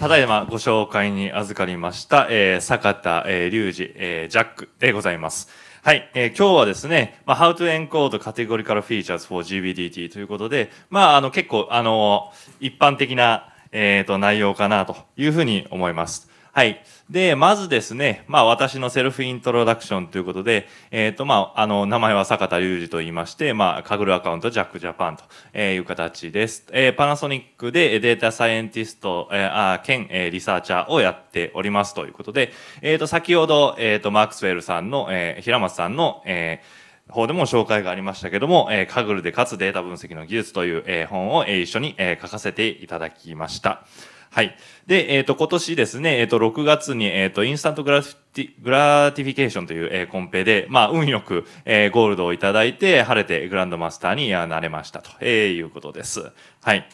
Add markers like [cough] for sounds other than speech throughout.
ただいまご紹介に預かりました、えー、坂田、えー、隆二、えー、ジャックでございます。はい、えー、今日はですね、まあ、How to Encode Categorical Features for GBDT ということで、まあ、あの、結構、あの、一般的な、えっ、ー、と、内容かなというふうに思います。はい。で、まずですね、まあ私のセルフイントロダクションということで、えっ、ー、とまあ、あの、名前は坂田隆二と言いまして、まあ、カグルアカウントジャックジャパンという形です。えー、パナソニックでデータサイエンティスト、えー、あ兼、えリサーチャーをやっておりますということで、えっ、ー、と、先ほど、えっ、ー、と、マークスウェルさんの、えー、平松さんの、えー、方でも紹介がありましたけども、えー、カグルでかつデータ分析の技術という、えー、本を、えー、一緒に、えー、書かせていただきました。はい。で、えっ、ー、と、今年ですね、えっ、ー、と、6月に、えっ、ー、と、インスタントグラフィティ、グラティフィケーションという、えー、コンペで、まあ、運よく、えー、ゴールドをいただいて、晴れてグランドマスターになれましたと、えー、いうことです。はい。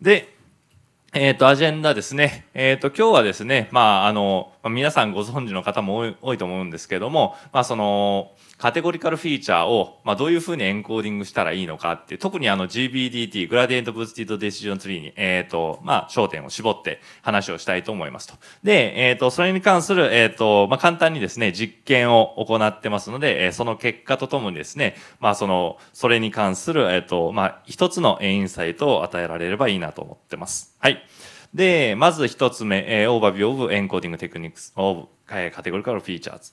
で、えっ、と、アジェンダですね。えっ、と、今日はですね、まあ、あの、まあ、皆さんご存知の方も多いと思うんですけども、まあ、その、カテゴリカルフィーチャーを、まあ、どういうふうにエンコーディングしたらいいのかっていう、特にあの GBDT、グラディエントブースティードデシジョンツリーに、えっ、ー、と、まあ、焦点を絞って話をしたいと思いますと。で、えっ、ー、と、それに関する、えっ、ー、と、まあ、簡単にですね、実験を行ってますので、えその結果とともにですね、まあ、その、それに関する、えっ、と、まあ、一つのインサイトを与えられればいいなと思ってます。はい。で、まず一つ目、えー、オーバービューオブエンコーディングテクニックス、オブ、カテゴリカルフィーチャーズ。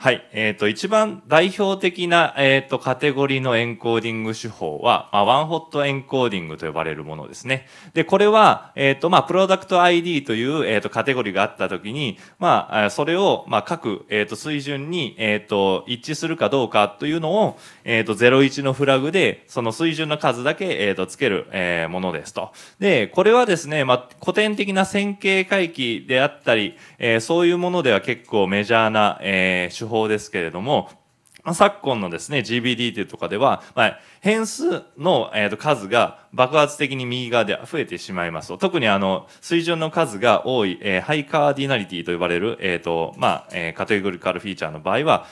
はい。えっ、ー、と、一番代表的な、えっ、ー、と、カテゴリーのエンコーディング手法は、まあ、ワンホットエンコーディングと呼ばれるものですね。で、これは、えっ、ー、と、まあ、プロダクト ID という、えっ、と、カテゴリーがあったときに、まあ、それを、まあ、各、えっ、と、水準に、えっ、と、一致するかどうかというのを、えっ、と、01のフラグで、その水準の数だけ、えっ、と、つける、えものですと。で、これはですね、まあ、古典的な線形回帰であったり、えそういうものでは結構メジャーな、え手法法ですけれども、昨今のですね、GBDT とかでは、まあ、変数の、えーと、と数が爆発的に右側で増えてしまいますと。特にあの、水準の数が多い、えー、ハイカーディナリティと呼ばれる、えっ、ー、と、まあ、えー、カテゴリカルフィーチャーの場合は、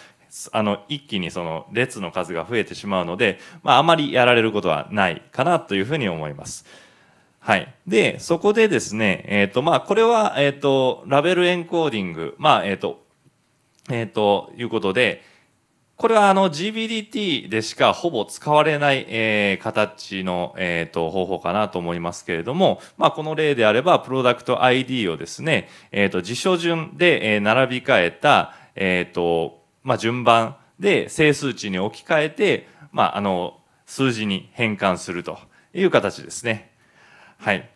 あの、一気にその列の数が増えてしまうので、まあ、あまりやられることはないかなというふうに思います。はい。で、そこでですね、えっ、ー、と、まあ、これは、えっ、ー、と、ラベルエンコーディング、まあ、えっ、ー、と、えー、ということで、これはあの GBDT でしかほぼ使われない、えー、形の、えー、と方法かなと思いますけれども、まあ、この例であれば、プロダクト ID をですね、えー、と辞書順で、え並び替えた、えーとまあ、順番で整数値に置き換えて、まあ、あの数字に変換するという形ですね。はい。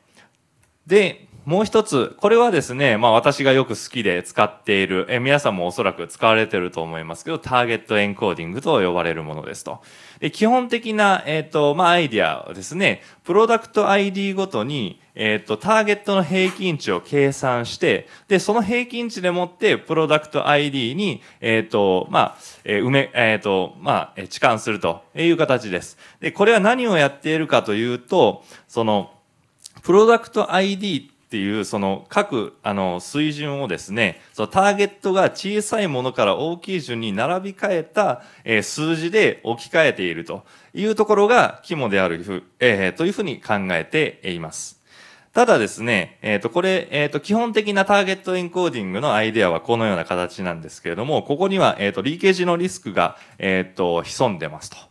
で、もう一つ、これはですね、まあ私がよく好きで使っている、え皆さんもおそらく使われてると思いますけど、ターゲットエンコーディングと呼ばれるものですと。で基本的な、えっ、ー、と、まあアイディアはですね、プロダクト ID ごとに、えっ、ー、と、ターゲットの平均値を計算して、で、その平均値でもって、プロダクト ID に、えっ、ー、と、まあ、えー、埋め、えっ、と、まあ、置換するという形です。で、これは何をやっているかというと、その、プロダクト ID っていうその各あの水準をですねそのターゲットが小さいものから大きい順に並び替えた、えー、数字で置き換えているというところが肝であるふ、えー、というふうに考えています。ただですね、えっ、ー、と、これ、えっ、ー、と、基本的なターゲットエンコーディングのアイデアはこのような形なんですけれども、ここには、えっ、ー、と、リーケージのリスクが、えっ、と、潜んでますと。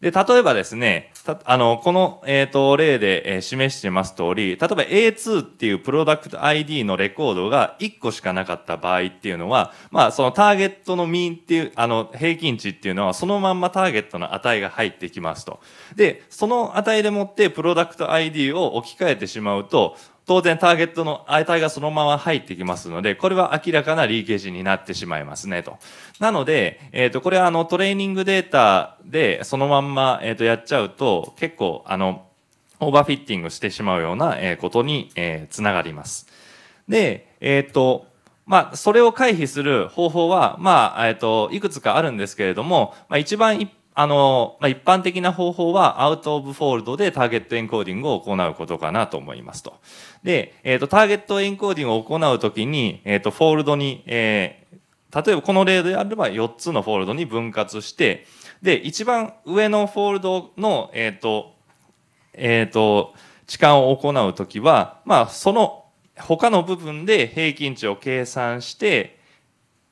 で、例えばですね、あの、この、えっ、ー、と、例で、えー、示してます通り、例えば A2 っていうプロダクト ID のレコードが1個しかなかった場合っていうのは、まあ、そのターゲットのミンっていう、あの、平均値っていうのは、そのまんまターゲットの値が入ってきますと。で、その値でもってプロダクト ID を置き換えてしまうと、当然ターゲットの値がそのまま入ってきますので、これは明らかなリーケージになってしまいますねと。なので、えっ、ー、と、これはあのトレーニングデータでそのまんま、えっ、ー、と、やっちゃうと、結構、あの、オーバーフィッティングしてしまうような、えことに、えつながります。で、えっ、と、まあ、それを回避する方法は、まあ、えっ、と、いくつかあるんですけれども、まあ、一番一あの、まあ、一般的な方法はアウトオブフォールドでターゲットエンコーディングを行うことかなと思いますと。で、えっ、ー、と、ターゲットエンコーディングを行うときに、えっ、ー、と、フォールドに、えー、例えばこの例であれば4つのフォールドに分割して、で、一番上のフォールドの、えっ、と、えっ、と、置換を行うときは、まあ、その他の部分で平均値を計算して、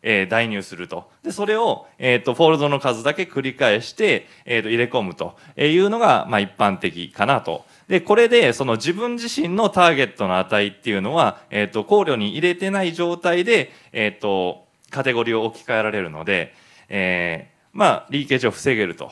えー、代入すると。で、それを、えっ、ー、と、フォールドの数だけ繰り返して、えっ、ー、と、入れ込むというのが、まあ、一般的かなと。で、これで、その自分自身のターゲットの値っていうのは、えっ、と、考慮に入れてない状態で、えっ、と、カテゴリーを置き換えられるので、えー、まあ、リーケージを防げると。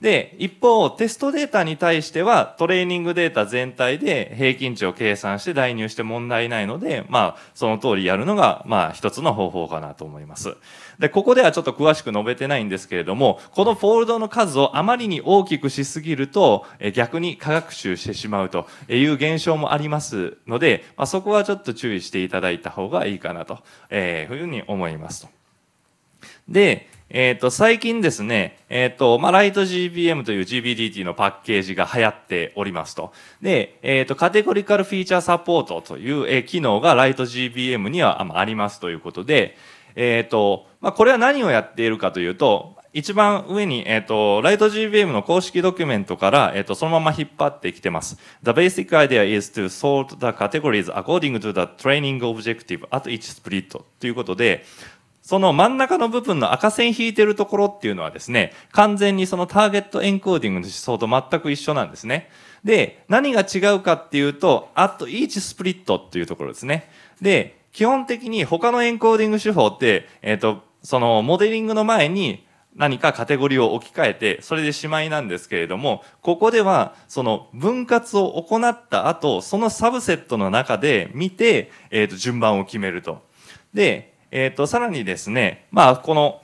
で、一方、テストデータに対しては、トレーニングデータ全体で平均値を計算して代入して問題ないので、まあ、その通りやるのが、まあ、一つの方法かなと思います。で、ここではちょっと詳しく述べてないんですけれども、このフォールドの数をあまりに大きくしすぎると、え逆に科学習してしまうという現象もありますので、まあ、そこはちょっと注意していただいた方がいいかなと、えー、いうふうに思いますと。で、えっ、ー、と、最近ですね、えっ、ー、と、まあ、ライト GBM という GBDT のパッケージが流行っておりますと。で、えっ、ー、と、カテゴリカルフィーチャーサポートという、え機能がライト GBM にはありますということで、えっ、と、まあ、これは何をやっているかというと、一番上に、えっ、ー、と、ライト GBM の公式ドキュメントから、えっ、ー、と、そのまま引っ張ってきてます。The basic idea is to sort the categories according to the training objective at each split ということで、その真ん中の部分の赤線引いてるところっていうのはですね、完全にそのターゲットエンコーディングの思想と全く一緒なんですね。で、何が違うかっていうと、あとトイーチスプリットっていうところですね。で、基本的に他のエンコーディング手法って、えっ、ー、と、そのモデリングの前に何かカテゴリーを置き換えて、それでしまいなんですけれども、ここでは、その分割を行った後、そのサブセットの中で見て、えっ、ー、と、順番を決めると。で、えっ、ー、と、さらにですね、まあ、この、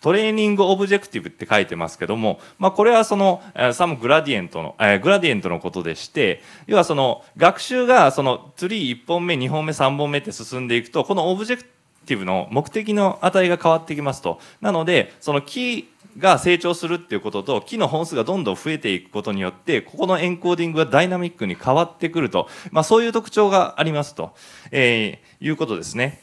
トレーニングオブジェクティブって書いてますけども、まあ、これはその、サムグラディエントの、えー、グラディエントのことでして、要はその、学習がその、ツリー1本目、2本目、3本目って進んでいくと、このオブジェクティブの目的の値が変わってきますと。なので、その木が成長するっていうことと、木の本数がどんどん増えていくことによって、ここのエンコーディングがダイナミックに変わってくると。まあ、そういう特徴がありますと、えー、いうことですね。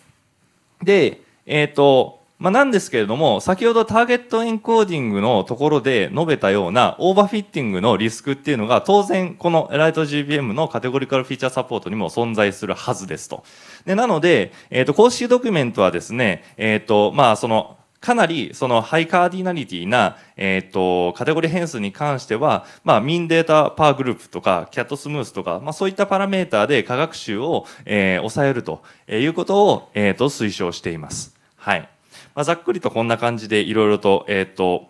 で、えっ、ー、と、まあ、なんですけれども、先ほどターゲットエンコーディングのところで述べたようなオーバーフィッティングのリスクっていうのが当然このライト GBM のカテゴリカルフィーチャーサポートにも存在するはずですと。で、なので、えっ、ー、と、公式ドキュメントはですね、えっ、ー、と、まあ、その、かなりそのハイカーディナリティな、えっ、ー、と、カテゴリー変数に関しては、まあ、ミンデータパーグループとか、キャットスムースとか、まあ、そういったパラメーターで化学習を、えー、抑えるということを、えっ、ー、と、推奨しています。はい。まあ、ざっくりとこんな感じでいろいろと、えっ、ー、と、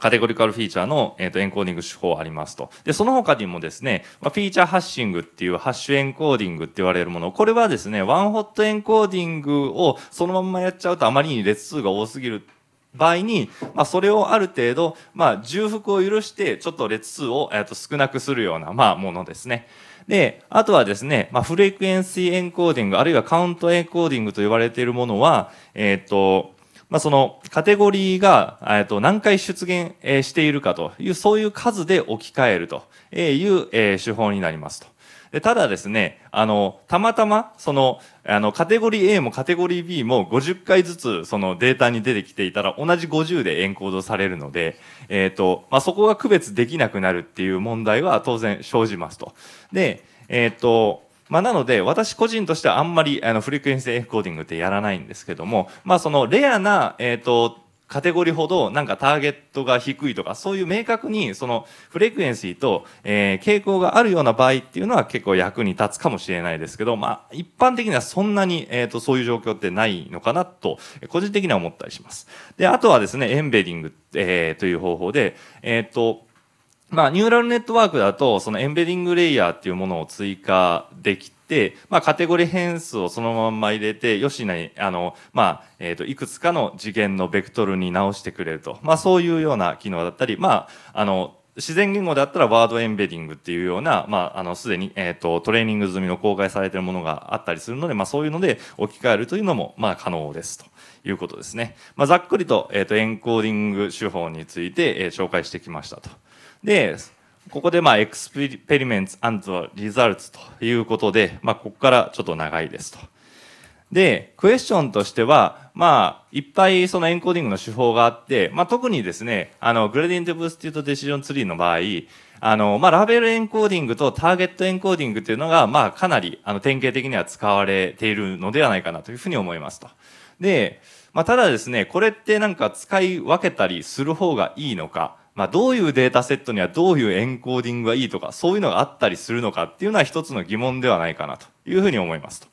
カテゴリカルフィーチャーの、えーと、エンコーディング手法ありますと。で、その他にもですね、まあ、フィーチャーハッシングっていうハッシュエンコーディングって言われるもの、これはですね、ワンホットエンコーディングをそのまんまやっちゃうとあまりに列数が多すぎる場合に、まあ、それをある程度、まあ、重複を許して、ちょっと列数を、えー、と少なくするような、まあ、ものですね。で、あとはですね、まあ、フレクエンシーエンコーディング、あるいはカウントエンコーディングと言われているものは、えっ、ー、と、まあ、そのカテゴリーが、えっと、何回出現、えしているかという、そういう数で置き換えるという、え手法になりますと。でただですね、あの、たまたま、その、あの、カテゴリー A もカテゴリー B も50回ずつ、そのデータに出てきていたら、同じ50でエンコードされるので、えっ、ー、と、まあ、そこが区別できなくなるっていう問題は当然生じますと。で、えっ、ー、と、まあ、なので、私個人としてはあんまり、あの、フリクエンスエフコーディングってやらないんですけども、まあ、そのレアな、えっ、ー、と、カテゴリーほどなんかターゲットが低いとか、そういう明確にそのフレクエンシーと、え傾向があるような場合っていうのは結構役に立つかもしれないですけど、まあ一般的にはそんなに、えっ、と、そういう状況ってないのかなと、個人的には思ったりします。で、あとはですね、エンベディング、えという方法で、えっ、と、まあ、ニューラルネットワークだと、そのエンベディングレイヤーっていうものを追加できて、まあ、カテゴリー変数をそのまま入れて、よしなに、あの、まあ、えっ、ー、と、いくつかの次元のベクトルに直してくれると。まあ、そういうような機能だったり、まあ、あの、自然言語であったらワードエンベディングっていうような、まあ、あの、すでに、えっ、ー、と、トレーニング済みの公開されているものがあったりするので、まあ、そういうので置き換えるというのも、まあ、可能ですということですね。まあ、ざっくりと、えっ、ー、と、エンコーディング手法について、えー、紹介してきましたと。で、ここで、まあ、エクスペリメンツリザルツということで、まあ、ここからちょっと長いですと。で、クエスチョンとしては、まあ、いっぱいそのエンコーディングの手法があって、まあ、特にですね、あの、グレディントブースティートディシジョンツリーの場合、あの、まあ、ラベルエンコーディングとターゲットエンコーディングっていうのが、まあ、かなり、あの、典型的には使われているのではないかなというふうに思いますと。で、まあ、ただですね、これってなんか使い分けたりする方がいいのか、まあ、どういうデータセットにはどういうエンコーディングがいいとか、そういうのがあったりするのかっていうのは一つの疑問ではないかなというふうに思いますと。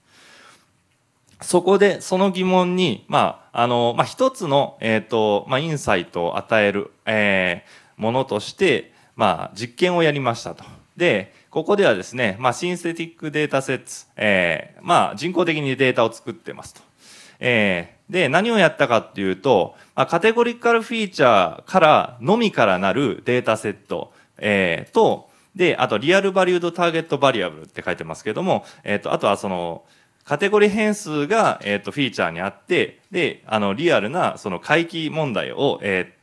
そこで、その疑問に、まあ、あの、まあ、一つの、えっ、ー、と、まあ、インサイトを与える、えー、ものとして、まあ、実験をやりましたと。で、ここではですね、まあ、シンセティックデータセッツ、えー、まあ、人工的にデータを作ってますと。えー、で、何をやったかっていうと、まあ、カテゴリカルフィーチャーからのみからなるデータセット、えー、と、で、あと、リアルバリュードターゲットバリアブルって書いてますけども、えっ、ー、と、あとはその、カテゴリー変数が、えっ、と、フィーチャーにあって、で、あの、リアルな、その回帰問題を、え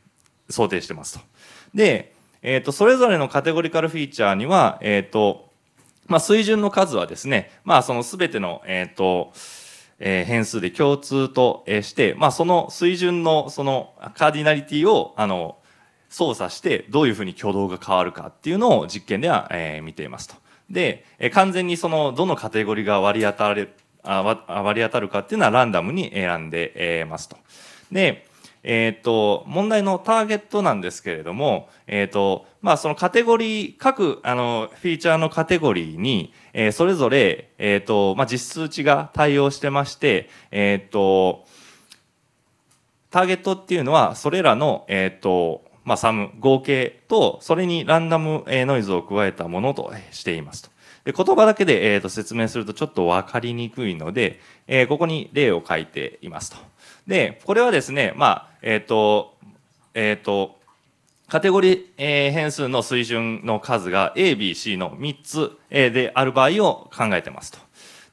ー、想定してますと。で、えっ、と、それぞれのカテゴリカルフィーチャーには、えっ、と、まあ、水準の数はですね、まあ、そのすべての、えっ、と、えー、変数で共通と、えー、して、まあ、その水準の、その、カーディナリティを、あの、操作して、どういうふうに挙動が変わるかっていうのを実験では、えー、見ていますと。で、えー、完全にその、どのカテゴリが割り当たれ割り当たるかっていうのはランダムに選んでますと。で、えっ、と、問題のターゲットなんですけれども、えっ、と、まあ、そのカテゴリー、各、あの、フィーチャーのカテゴリーに、えー、それぞれ、えっ、と、まあ、実数値が対応してまして、えっ、と、ターゲットっていうのは、それらの、えっ、と、まあ、サム、合計と、それにランダムノイズを加えたものとしていますと。で言葉だけで、えーと、説明するとちょっと分かりにくいので、えー、ここに例を書いていますと。で、これはですね、まあ、えっ、ー、と、えっ、ー、と、カテゴリー、えー、変数の水準の数が A、B、C の3つ、えー、である場合を考えてますと。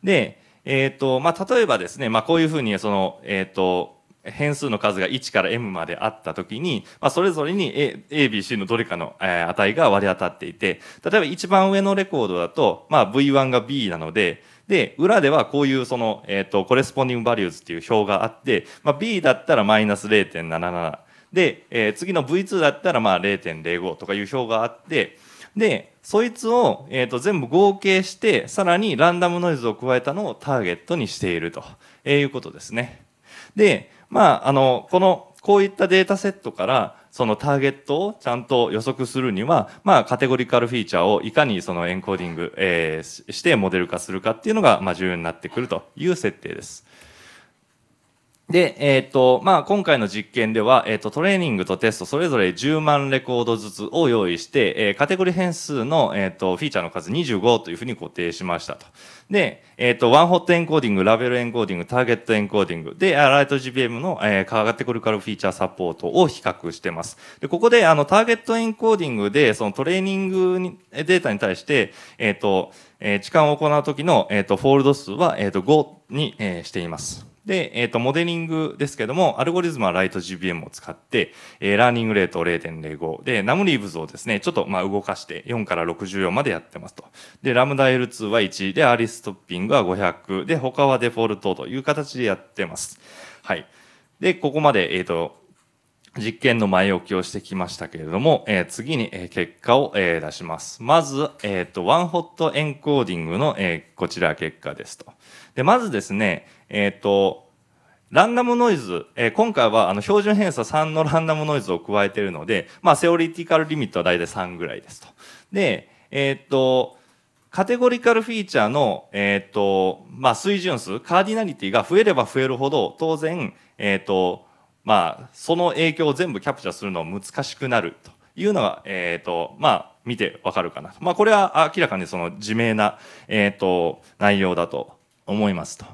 で、えっ、ー、と、まあ、例えばですね、まあ、こういうふうに、その、えっ、と、変数の数が1から m まであったときに、まあ、それぞれに ABC のどれかの値が割り当たっていて、例えば一番上のレコードだと、まあ、V1 が B なので、で、裏ではこういうその、えっ、ー、と、コレスポンディングバリューズっていう表があって、まあ、B だったらマイナス0.77。で、えー、次の V2 だったらまあ0.05とかいう表があって、で、そいつを、えっ、ー、と、全部合計して、さらにランダムノイズを加えたのをターゲットにしていると、えー、いうことですね。で、まあ、あの、この、こういったデータセットから、そのターゲットをちゃんと予測するには、まあ、カテゴリカルフィーチャーをいかにそのエンコーディング、えー、してモデル化するかっていうのが、まあ、重要になってくるという設定です。で、えっ、ー、と、まあ、今回の実験では、えっ、ー、と、トレーニングとテスト、それぞれ10万レコードずつを用意して、えー、カテゴリー変数の、えっ、と、フィーチャーの数25というふうに固定しましたと。で、えっ、と、ワンホットエンコーディング、ラベルエンコーディング、ターゲットエンコーディングで、アライト GPM の、えー、カテゴリカルフィーチャーサポートを比較してます。で、ここで、あの、ターゲットエンコーディングで、そのトレーニングにデータに対して、えっ、と、えー、置換を行うときの、えっ、と、フォールド数は、えっ、と、5に、えしています。で、えっ、ー、と、モデリングですけども、アルゴリズムはライト GBM を使って、えー、ラーニングレート0.05。で、ナムリーブズをですね、ちょっと、まあ、動かして、4から64までやってますと。で、ラムダ L2 は1、で、アリストッピングは500、で、他はデフォルトという形でやってます。はい。で、ここまで、えっ、ー、と、実験の前置きをしてきましたけれども、えー、次に、えー、結果を、えー、出します。まず、えっ、ー、と、ワンホットエンコーディングの、えー、こちら結果ですと。で、まずですね、えっ、ー、と、ランダムノイズ、えー、今回はあの標準偏差3のランダムノイズを加えているので、まあ、セオリティカルリミットは大体3ぐらいですと。で、えー、っと、カテゴリカルフィーチャーの、えー、っと、まあ、水準数、カーディナリティが増えれば増えるほど、当然、えー、っと、まあ、その影響を全部キャプチャーするのは難しくなるというのが、えっと、まあ、見てわかるかなと。まあ、これは明らかにその自明な、えっと、内容だと思いますと。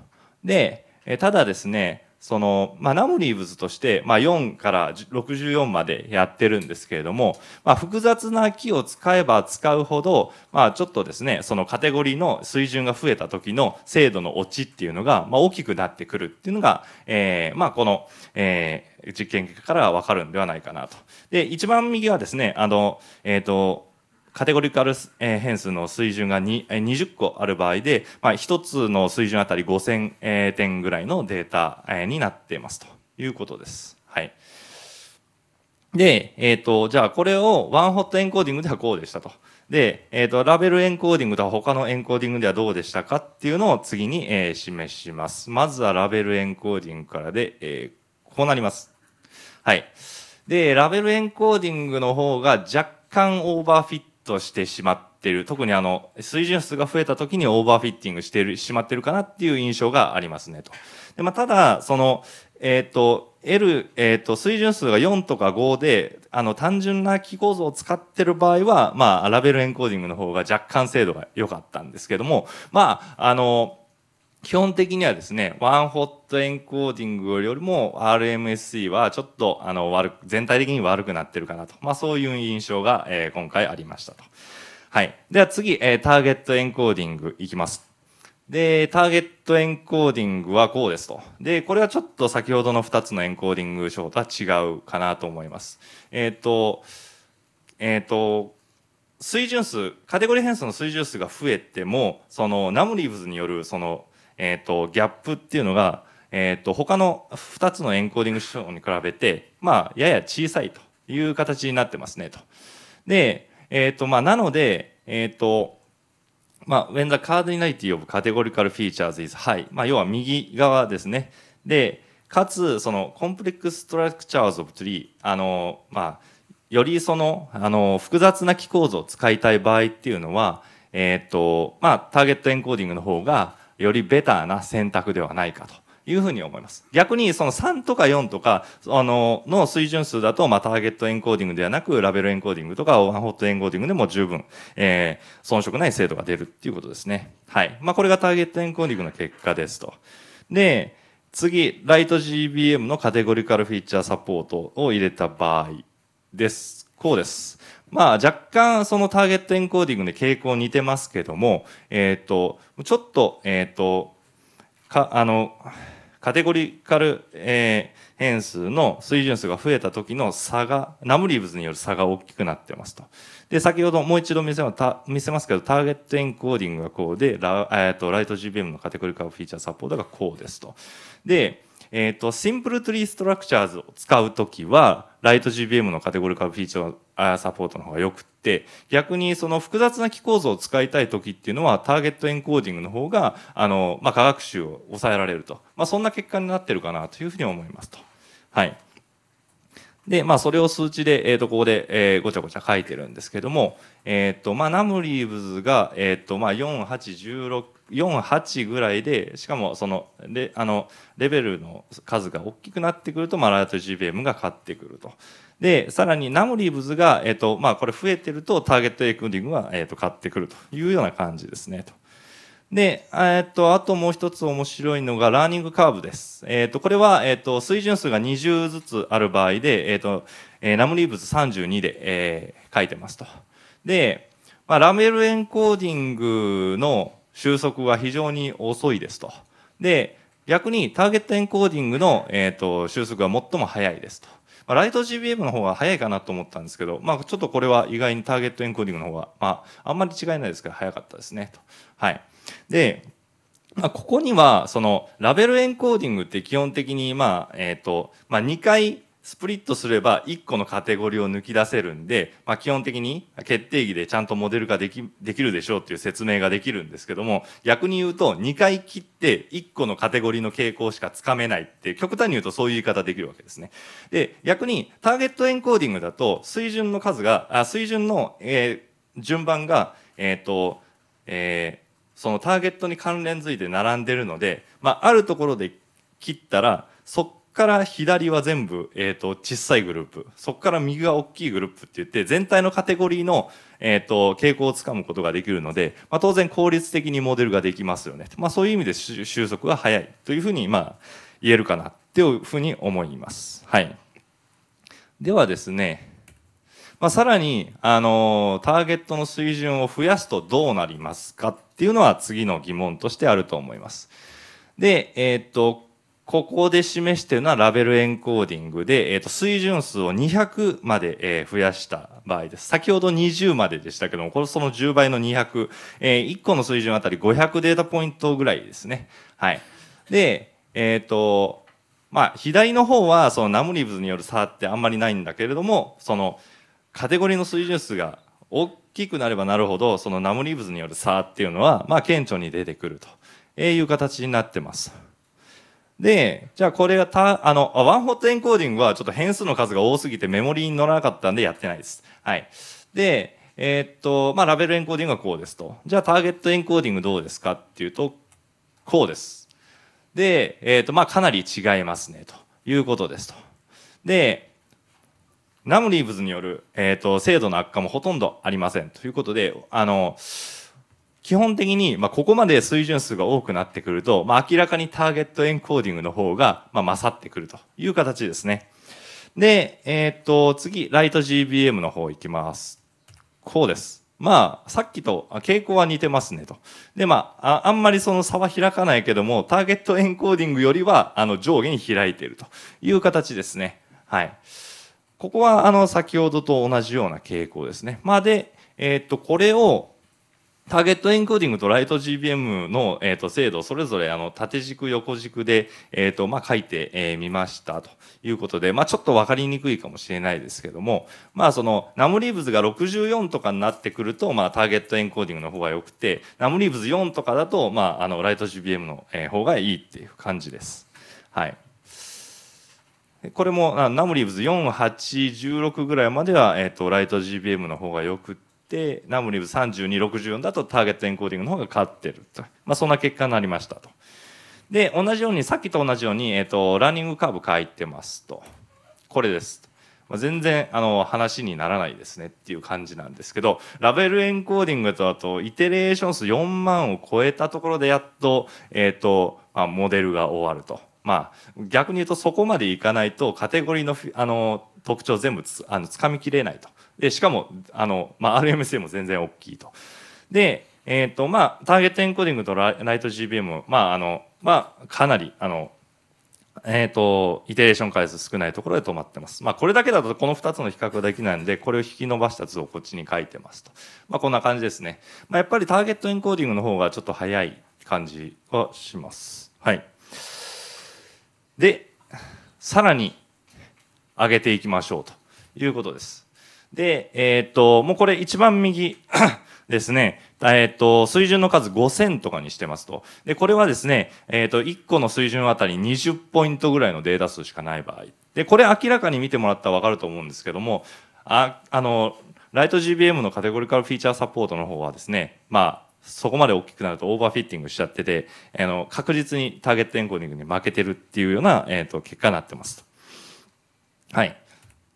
で、ただですね、その、まあ、ナムリーブズとして、まあ、4から64までやってるんですけれども、まあ、複雑な木を使えば使うほど、まあ、ちょっとですね、そのカテゴリーの水準が増えた時の精度の落ちっていうのが、まあ、大きくなってくるっていうのが、えー、まあ、この、えー、実験結果からはわかるんではないかなと。で、一番右はですね、あの、えっ、ー、と、カテゴリカル変数の水準が20個ある場合で、まあ、1つの水準あたり5000点ぐらいのデータになっていますということです。はい。で、えっ、ー、と、じゃあこれをワンホットエンコーディングではこうでしたと。で、えっ、ー、と、ラベルエンコーディングとは他のエンコーディングではどうでしたかっていうのを次に、えー、示します。まずはラベルエンコーディングからで、えー、こうなります。はい。で、ラベルエンコーディングの方が若干オーバーフィッとしてしまってる。特にあの、水準数が増えた時にオーバーフィッティングしてる、しまってるかなっていう印象がありますねと。で、まあ、ただ、その、えっ、ー、と、L、えっ、ー、と、水準数が4とか5で、あの、単純な機構造を使ってる場合は、まあ、ラベルエンコーディングの方が若干精度が良かったんですけども、まあ、あの、基本的にはですね、ワンホットエンコーディングよりも RMSE はちょっとあの悪く、全体的に悪くなってるかなと。まあそういう印象が、えー、今回ありましたと。はい。では次、えー、ターゲットエンコーディングいきます。で、ターゲットエンコーディングはこうですと。で、これはちょっと先ほどの2つのエンコーディング章とは違うかなと思います。えっ、ー、と、えっ、ー、と、水準数、カテゴリー変数の水準数が増えても、そのナムリーブズによるそのえっ、ー、と、ギャップっていうのが、えっ、ー、と、他の2つのエンコーディング手法に比べて、まあ、やや小さいという形になってますね、と。で、えっ、ー、と、まあ、なので、えっ、と、まあ、when the cardinality of categorical features is high。まあ、要は右側ですね。で、かつ、その、コンプレックスストラクチャーズオブツリー、あの、まあ、よりその、あの、複雑な機構図を使いたい場合っていうのは、えっ、ー、と、まあ、ターゲットエンコーディングの方が、よりベターな選択ではないかと。いうふうに思います。逆にその3とか4とか、あの、の水準数だと、まあ、ターゲットエンコーディングではなく、ラベルエンコーディングとか、オーワンホットエンコーディングでも十分、えー、遜色ない精度が出るっていうことですね。はい。まあ、これがターゲットエンコーディングの結果ですと。で、次、ライト GBM のカテゴリカルフィーチャーサポートを入れた場合です。こうです。まあ若干そのターゲットエンコーディングで傾向似てますけども、えっ、ー、と、ちょっと、えっ、ー、と、か、あの、カテゴリカル、えー、変数の水準数が増えた時の差が、ナムリーブズによる差が大きくなってますと。で、先ほどもう一度見せ見せますけど、ターゲットエンコーディングがこうで、ラ,、えーと、ライト GBM のカテゴリカルフィーチャーサポートがこうですと。で、えっ、ー、と、シンプルトリーストラクチャーズを使うときは、ライト GBM のカテゴリカルフィーチャーサポートの方が良くって、逆にその複雑な機構図を使いたい時っていうのは、ターゲットエンコーディングの方が、あの、まあ、科学習を抑えられると。まあ、そんな結果になってるかなというふうに思いますと。はい。で、まあ、それを数値で、えっ、ー、と、ここで、えー、ごちゃごちゃ書いてるんですけども、えっ、ー、と、まあ、ナムリーブズが、えっ、ー、と、まあ、4、8、16、48ぐらいでしかもそのレあのレベルの数が大きくなってくると、まあ、ライト GBM が勝ってくると。でさらにナムリーブズが、えーとまあ、これ増えてるとターゲットエクーディングは、えーと、買ってくるというような感じですねと。で、えっと、あともう一つ面白いのが、ラーニングカーブです。えっと、これは、えっと、水準数が20ずつある場合で、えっと、えー、ラムリーブズ32で、えー、書いてますと。で、まあ、ラメルエンコーディングの収束は非常に遅いですと。で、逆にターゲットエンコーディングの、えっ、ー、と収束が最も早いですと。まあ、ライト GBM の方が早いかなと思ったんですけど、まあ、ちょっとこれは意外にターゲットエンコーディングの方が、まあ、あんまり違いないですけど、早かったですねと。はい。で、まあ、ここには、その、ラベルエンコーディングって基本的に、まあ、えっ、ー、と、まあ、2回スプリットすれば1個のカテゴリーを抜き出せるんで、まあ、基本的に決定義でちゃんとモデル化できできるでしょうっていう説明ができるんですけども逆に言うと2回切って1個のカテゴリーの傾向しかつかめないって極端に言うとそういう言い方できるわけですね。で逆にターゲットエンコーディングだと水準の数があ水準の、えー、順番がえっ、ー、とえーそのターゲットに関連づいて並んでるので、まあ、あるところで切ったら、そこから左は全部、えっ、ー、と、小さいグループ、そこから右は大きいグループって言って、全体のカテゴリーの、えっ、ー、と、傾向をつかむことができるので、まあ、当然効率的にモデルができますよね。まあ、そういう意味で収束が早いというふうに、まあ、言えるかなっていうふうに思います。はい。ではですね、まあ、さらに、あのターゲットの水準を増やすとどうなりますかっていうのは次の疑問としてあると思います。で、えー、っと、ここで示しているのはラベルエンコーディングで、えっ、ー、と、水準数を200まで、えー、増やした場合です。先ほど20まででしたけども、これその10倍の200、えー、1個の水準あたり500データポイントぐらいですね。はい。で、えっ、ー、と、まあ、左の方は、そのナムリブズによる差ってあんまりないんだけれども、その、カテゴリーの水準数が大きくなればなるほどそのナムリーブズによる差っていうのはまあ顕著に出てくると、えいう形になってます。で、じゃあこれがた、あの、ワンホットエンコーディングはちょっと変数の数が多すぎてメモリに乗らなかったんでやってないです。はい。で、えー、っと、まあ、ラベルエンコーディングはこうですと。じゃあターゲットエンコーディングどうですかっていうと、こうです。で、えー、っと、まあ、かなり違いますね、ということですと。で、ナムリーブズによる、えーと、と制度の悪化もほとんどありません。ということで、あの、基本的に、まあ、ここまで水準数が多くなってくると、まあ、明らかにターゲットエンコーディングの方が、まあ、勝ってくるという形ですね。で、えっ、ー、と、次、ライト GBM の方行きます。こうです。まあ、さっきと傾向は似てますねと。で、まあ、あんまりその差は開かないけども、ターゲットエンコーディングよりは、あの、上下に開いているという形ですね。はい。ここはあの先ほどと同じような傾向ですね。まあ、で、えー、っと、これをターゲットエンコーディングとライト GBM の、えー、と精度、それぞれあの縦軸、横軸で、えーとまあ、書いてみ、えー、ましたということで、まあ、ちょっと分かりにくいかもしれないですけども、まあ、そのナムリーブズが64とかになってくると、まあ、ターゲットエンコーディングの方が良くて、ナムリーブズ4とかだと、まあ、あのライト GBM の方がいいっていう感じです。はい。これもナムリーブズ4816ぐらいまでは、えーと、ライト GBM の方がよくてナムリーブズ3264だとターゲットエンコーディングの方が勝ってると、まあ、そんな結果になりましたと。で同じようにさっきと同じように、えーと、ランニングカーブ書いてますとこれですまあ、全然あの話にならないですねっていう感じなんですけどラベルエンコーディングとあとイテレーション数4万を超えたところでやっと,、えーとまあ、モデルが終わると。まあ、逆に言うとそこまでいかないとカテゴリーのあの特徴全部つあの掴みきれないとでしかもあの、まあ、RMC も全然大きいとで、えーとまあ、ターゲットエンコーディングとライト GBM、まああのまあ、かなりあの、えーと、とイテレーション回数少ないところで止まってます、まあ、これだけだとこの2つの比較ができないんでこれを引き伸ばした図をこっちに書いてますと、まあ、こんな感じですね、まあ、やっぱりターゲットエンコーディングの方がちょっと早い感じはしますはい。で、さらに上げていきましょうということです。で、えー、っと、もうこれ一番右 [coughs] ですね、えっ、と、水準の数5000とかにしてますと。で、これはですね、えっ、と、1個の水準あたり20ポイントぐらいのデータ数しかない場合。で、これ明らかに見てもらったらわかると思うんですけども、あ、あの、ライト GBM のカテゴリカルフィーチャーサポートの方はですね、まあ、そこまで大きくなるとオーバーフィッティングしちゃってて、あの、確実にターゲットエンコーディングに負けてるっていうような、えっ、ー、と、結果になってますと。はい。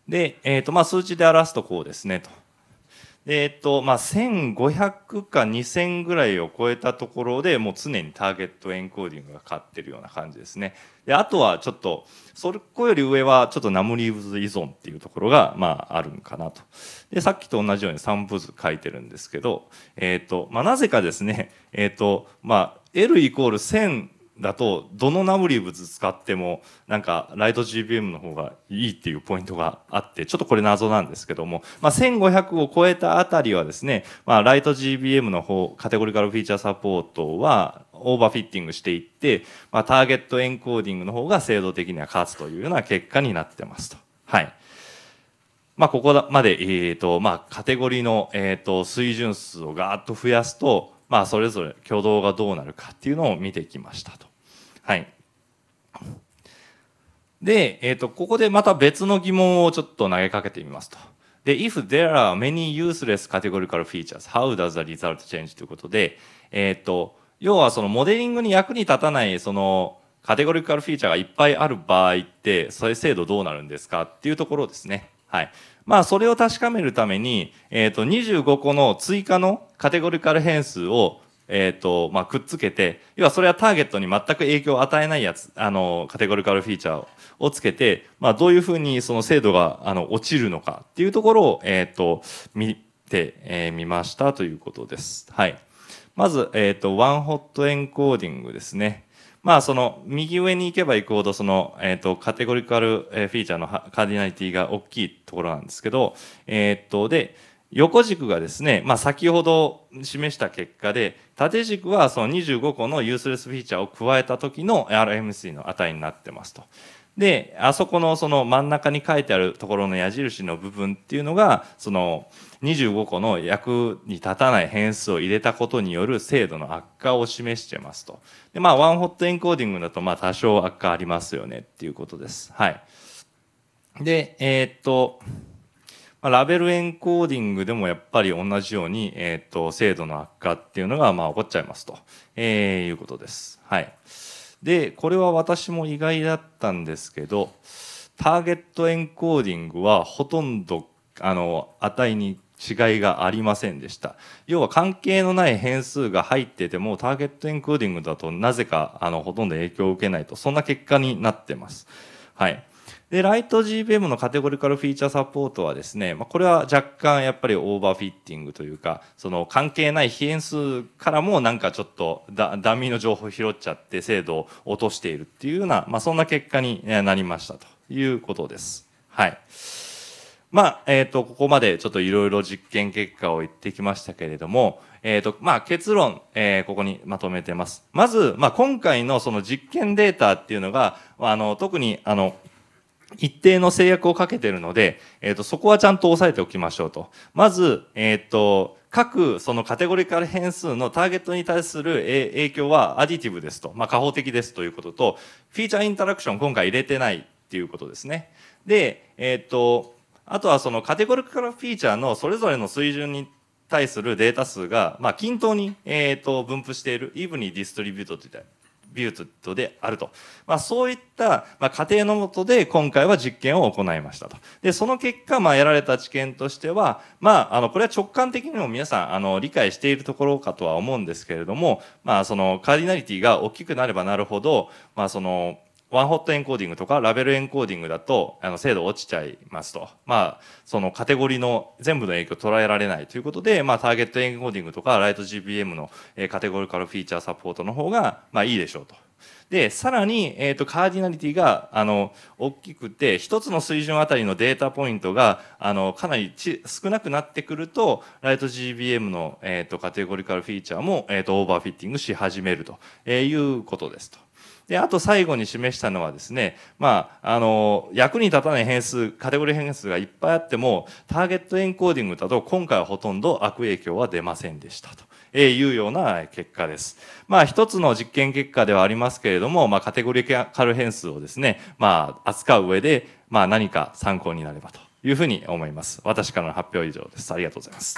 で、えっ、ー、と、まあ、数値で表すとこうですね、と。えっと、まあ、1500か2000ぐらいを超えたところでもう常にターゲットエンコーディングが勝ってるような感じですね。で、あとはちょっと、そこより上はちょっとナムリーブズ依存っていうところが、まあ、あるんかなと。で、さっきと同じように散布図書いてるんですけど、えっ、ー、と、まあ、なぜかですね、えっ、ー、と、まあ、L イコール1000だとどのナブリ物使ってもなんかライト GBM の方がいいっていうポイントがあってちょっとこれ謎なんですけども、まあ、1500を超えたあたりはですね、まあ、ライト GBM の方カテゴリカルフィーチャーサポートはオーバーフィッティングしていって、まあ、ターゲットエンコーディングの方が精度的には勝つというような結果になってますと。はいまあ、ここまで、えっ、と、まあ、カテゴリーの、えっ、と、水準数をガーッと増やすと、まあ、それぞれ挙動がどうなるかっていうのを見てきましたと。はい。で、えっ、ー、と、ここでまた別の疑問をちょっと投げかけてみますと。で、if there are many useless categorical features, how does the result change? ということで、えっ、ー、と、要はそのモデリングに役に立たないそのカテゴリカルフィーチャーがいっぱいある場合って、それ制度どうなるんですかっていうところですね。はい。まあ、それを確かめるために、えっ、ー、と、25個の追加のカテゴリカル変数を、えっ、ー、と、まあ、くっつけて、要はそれはターゲットに全く影響を与えないやつ、あの、カテゴリカルフィーチャーをつけて、まあ、どういうふうにその精度が、あの、落ちるのかっていうところを、えっ、ー、と、見てみ、えー、ましたということです。はい。まず、えっ、と、ワンホットエンコーディングですね。まあ、その、右上に行けば行くほど、その、えっ、と、カテゴリカル、えフィーチャーのカーディナリティが大きいところなんですけど、えっと、で、横軸がですね、まあ、先ほど示した結果で、縦軸はその25個のユースレスフィーチャーを加えた時の RMC の値になってますと。で、あそこのその真ん中に書いてあるところの矢印の部分っていうのが、その25個の役に立たない変数を入れたことによる精度の悪化を示してますと。で、まあ、ワンホットエンコーディングだと、まあ、多少悪化ありますよねっていうことです。はい。で、えー、っと、まあ、ラベルエンコーディングでもやっぱり同じように、えー、っと、精度の悪化っていうのが、まあ、起こっちゃいますと、えー、いうことです。はい。でこれは私も意外だったんですけどターゲットエンコーディングはほとんどあの値に違いがありませんでした要は関係のない変数が入っててもターゲットエンコーディングだとなぜかあのほとんど影響を受けないとそんな結果になってます。はい、で、ライト g b m のカテゴリカルフィーチャーサポートはですね、まあ、これは若干やっぱりオーバーフィッティングというか、その関係ない変数からもなんかちょっとダダミーの情報を拾っちゃって精度を落としているっていうような、まあ、そんな結果になりましたということです。はい。まあ、えっ、ー、と、ここまでちょっといろいろ実験結果を言ってきましたけれども、えっ、ー、と、まあ、結論、えー、ここにまとめてます。まず、まあ、今回のその実験データっていうのが、あの、特に、あの、一定の制約をかけてるので、えっ、ー、と、そこはちゃんと押さえておきましょうと。まず、えっ、ー、と、各そのカテゴリカル変数のターゲットに対する影響はアディティブですと、まあ、下方的ですということと、フィーチャーインタラクション今回入れてないっていうことですね。で、えっ、ー、と、あとはそのカテゴリカルフィーチャーのそれぞれの水準に対するデータ数が、まあ、均等に、えっ、と、分布している、イブにディストリビュートといったビュー術であると。まあ、そういった、まあ、過程のもとで今回は実験を行いましたと。で、その結果、まあ、得られた知見としては、まあ、あの、これは直感的にも皆さん、あの、理解しているところかとは思うんですけれども、まあ、その、カーディナリティが大きくなればなるほど、まあ、その、ワンホットエンコーディングとかラベルエンコーディングだとあの精度落ちちゃいますと。まあ、そのカテゴリーの全部の影響捉えられないということで、まあ、ターゲットエンコーディングとかライト GPM のカテゴリカルフィーチャーサポートの方が、まあいいでしょうと。で、さらに、えっ、ー、と、カーディナリティが、あの、大きくて、一つの水準あたりのデータポイントが、あの、かなりち少なくなってくると、ライト GBM の、えっ、ー、と、カテゴリカルフィーチャーも、えっ、ー、と、オーバーフィッティングし始めるということですと。で、あと最後に示したのはですね、まあ、あの、役に立たない変数、カテゴリー変数がいっぱいあっても、ターゲットエンコーディングだと今回はほとんど悪影響は出ませんでしたと。えいうような結果です。まあ一つの実験結果ではありますけれども、まあカテゴリーカル変数をですね、まあ扱う上で、まあ何か参考になればというふうに思います。私からの発表以上です。ありがとうございます。